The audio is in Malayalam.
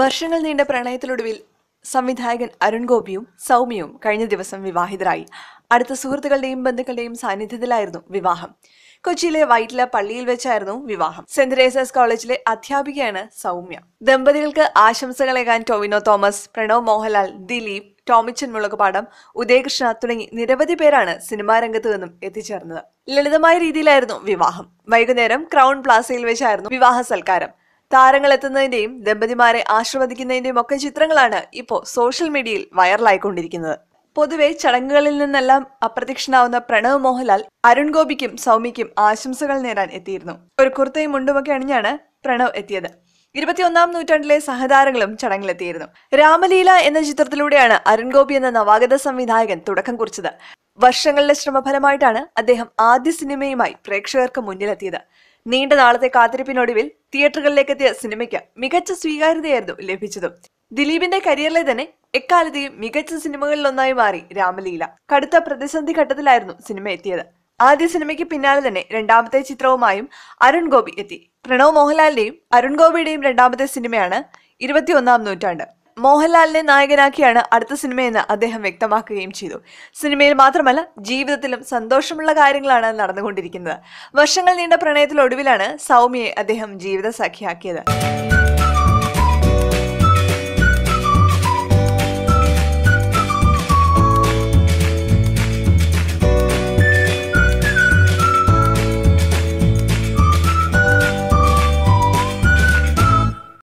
വർഷങ്ങൾ നീണ്ട പ്രണയത്തിലൊടുവിൽ സംവിധായകൻ അരുൺ ഗോപിയും സൗമ്യയും കഴിഞ്ഞ ദിവസം വിവാഹിതരായി അടുത്ത സുഹൃത്തുക്കളുടെയും ബന്ധുക്കളുടെയും സാന്നിധ്യത്തിലായിരുന്നു വിവാഹം കൊച്ചിയിലെ വൈറ്റില പള്ളിയിൽ വെച്ചായിരുന്നു വിവാഹം സെന്റ് തെരേസസ് കോളേജിലെ അധ്യാപികയാണ് സൗമ്യ ദമ്പതികൾക്ക് ആശംസകളേകാൻ ടോവിനോ തോമസ് പ്രണവ് മോഹൻലാൽ ദിലീപ് ടോമിച്ചൻ മുളകുപാടം ഉദയകൃഷ്ണ തുടങ്ങി നിരവധി പേരാണ് സിനിമാ രംഗത്ത് നിന്നും എത്തിച്ചേർന്നത് ലളിതമായ രീതിയിലായിരുന്നു വിവാഹം വൈകുന്നേരം ക്രൗൺ പ്ലാസയിൽ വെച്ചായിരുന്നു വിവാഹ സൽക്കാരം താരങ്ങൾ എത്തുന്നതിന്റെയും ദമ്പതിമാരെ ആശ്രവദിക്കുന്നതിന്റെയും ഒക്കെ ചിത്രങ്ങളാണ് ഇപ്പോൾ സോഷ്യൽ മീഡിയയിൽ വൈറലായിക്കൊണ്ടിരിക്കുന്നത് പൊതുവെ ചടങ്ങുകളിൽ നിന്നെല്ലാം അപ്രത്യക്ഷനാവുന്ന പ്രണവ് മോഹൻലാൽ അരുൺ ഗോപിക്കും സൗമിക്കും ആശംസകൾ നേരാൻ എത്തിയിരുന്നു ഒരു കുർത്തയും മുണ്ടുമൊക്കെ അണിഞ്ഞാണ് പ്രണവ് എത്തിയത് ഇരുപത്തിയൊന്നാം നൂറ്റാണ്ടിലെ സഹതാരങ്ങളും ചടങ്ങിലെത്തിയിരുന്നു രാമലീല എന്ന ചിത്രത്തിലൂടെയാണ് അരുൺ ഗോപി എന്ന നവാഗത സംവിധായകൻ തുടക്കം കുറിച്ചത് വർഷങ്ങളുടെ ശ്രമഫലമായിട്ടാണ് അദ്ദേഹം ആദ്യ സിനിമയുമായി പ്രേക്ഷകർക്ക് മുന്നിലെത്തിയത് നീണ്ട നാളത്തെ കാത്തിരിപ്പിനൊടുവിൽ എത്തിയ സിനിമയ്ക്ക് മികച്ച സ്വീകാര്യതയായിരുന്നു ലഭിച്ചത് ദിലീപിന്റെ കരിയറിലെ തന്നെ എക്കാലത്തെയും മികച്ച സിനിമകളിലൊന്നായി മാറി രാമലീല കടുത്ത പ്രതിസന്ധി ഘട്ടത്തിലായിരുന്നു സിനിമ എത്തിയത് ആദ്യ സിനിമയ്ക്ക് പിന്നാലെ തന്നെ രണ്ടാമത്തെ ചിത്രവുമായും അരുൺ ഗോപി എത്തി പ്രണവ് മോഹൻലാലിന്റെയും അരുൺ ഗോപിയുടെയും രണ്ടാമത്തെ സിനിമയാണ് ഇരുപത്തിയൊന്നാം നൂറ്റാണ്ട് മോഹൻലാലിനെ നായകനാക്കിയാണ് അടുത്ത സിനിമയെന്ന് അദ്ദേഹം വ്യക്തമാക്കുകയും ചെയ്തു സിനിമയിൽ മാത്രമല്ല ജീവിതത്തിലും സന്തോഷമുള്ള കാര്യങ്ങളാണ് നടന്നുകൊണ്ടിരിക്കുന്നത് വർഷങ്ങൾ നീണ്ട പ്രണയത്തിലൊടുവിലാണ് സൗമ്യയെ അദ്ദേഹം ജീവിതസാഖിയാക്കിയത്